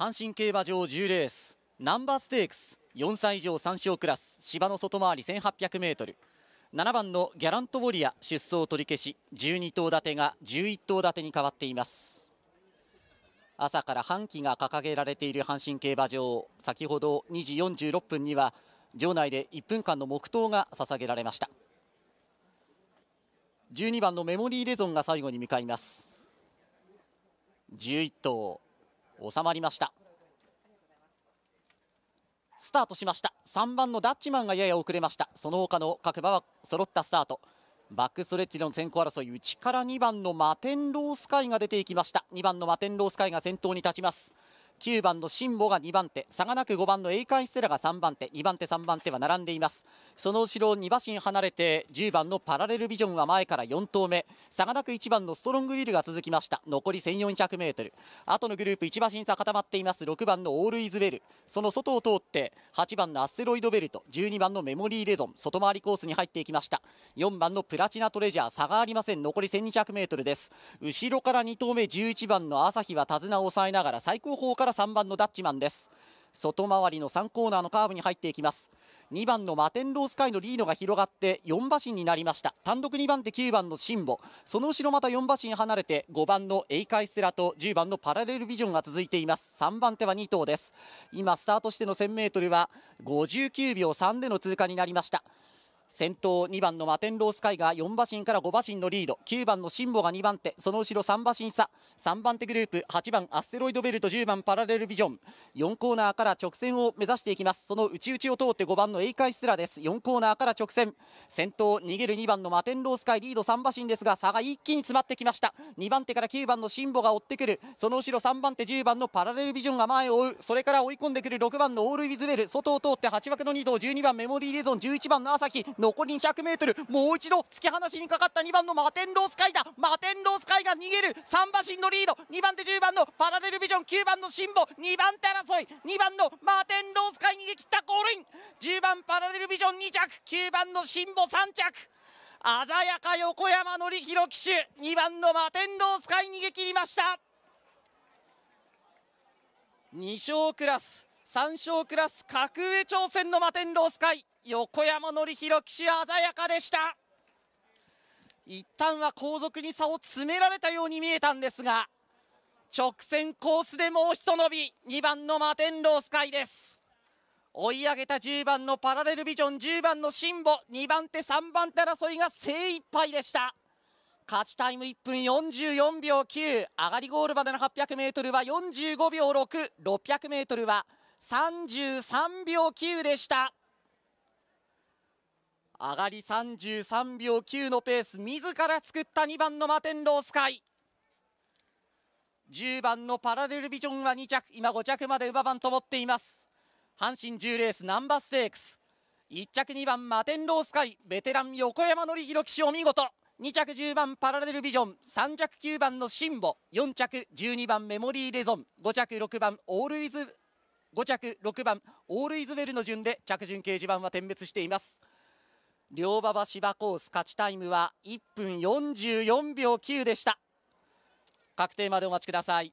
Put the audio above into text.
阪神競馬場10レースナンバーステークス4歳以上3勝クラス芝の外回り 1800m 7番のギャラントウォリア出走取り消し12頭立てが11頭立てに変わっています朝から半旗が掲げられている阪神競馬場先ほど2時46分には場内で1分間の黙祷が捧げられました12番のメモリーレゾンが最後に向かいます11頭収まりましたスタートしました3番のダッチマンがやや遅れましたその他の各馬は揃ったスタートバックストレッチでの先行争い内から2番のマテンロースカイが出ていきました2番のマテンロースカイが先頭に立ちます9番の辛坊が2番手差がなく5番の栄冠ステラが3番手2番手3番手は並んでいますその後ろ2馬身離れて10番のパラレルビジョンは前から4頭目差がなく1番のストロングウィルが続きました残り 1400m 後のグループ1馬身差固まっています6番のオールイズベルその外を通って8番のアステロイドベルト12番のメモリーレゾン外回りコースに入っていきました4番のプラチナトレジャー差がありません残り 1200m です後ろから2頭目11番の朝日は手綱を抑えながら最方からから3番のダッチマンです外回りの3コーナーのカーブに入っていきます2番のマテンロースカイのリードが広がって4馬身になりました単独2番手9番のシンボその後ろまた4馬身離れて5番のエイカイスラと10番のパラレルビジョンが続いています3番手は2頭です今スタートしての 1000m は59秒3での通過になりました先頭2番のマテンロースカイが4馬身から5馬身のリード9番のシンボが2番手その後ろ3馬身差3番手グループ8番アステロイドベルト10番パラレルビジョン4コーナーから直線を目指していきますその内々を通って5番のエイカイスラです4コーナーから直線先頭逃げる2番のマテンロースカイリード3馬身ですが差が一気に詰まってきました2番手から9番のシンボが追ってくるその後ろ3番手10番のパラレルビジョンが前を追うそれから追い込んでくる6番のオールウィズベル外を通って8枠の2頭12番メモリーレゾン11番の朝日残り 200m もう一度突き放しにかかった2番のマテンロースカイだマテンロースカイが逃げる3馬身のリード2番手10番のパラレルビジョン9番のシンボ2番手争い2番のマテンロースカイ逃げ切ったゴールイン10番パラレルビジョン2着9番のシンボ3着鮮やか横山紀弘騎手2番のマテンロースカイ逃げ切りました2勝クラス三勝クラス格上挑戦の摩天楼スカイ横山典弘騎手鮮やかでした一旦は後続に差を詰められたように見えたんですが直線コースでもうひと伸び2番の摩天楼スカイです追い上げた10番のパラレルビジョン10番のシンボ2番手3番手争いが精一杯でした勝ちタイム1分44秒9上がりゴールまでの 800m は45秒 6600m は33秒9でした上がり33秒9のペース自ら作った2番のマテンロースカイ10番のパラデルビジョンは2着今5着まで馬番と思っています阪神10レースナンバーステークス1着2番マテンロースカイベテラン横山典弘騎手お見事2着10番パラデルビジョン3着9番のシンボ4着12番メモリーレゾン5着6番オールイズ5着6番オールイズベルの順で着順掲示板は点滅しています両馬場芝コース勝ちタイムは1分44秒9でした確定までお待ちください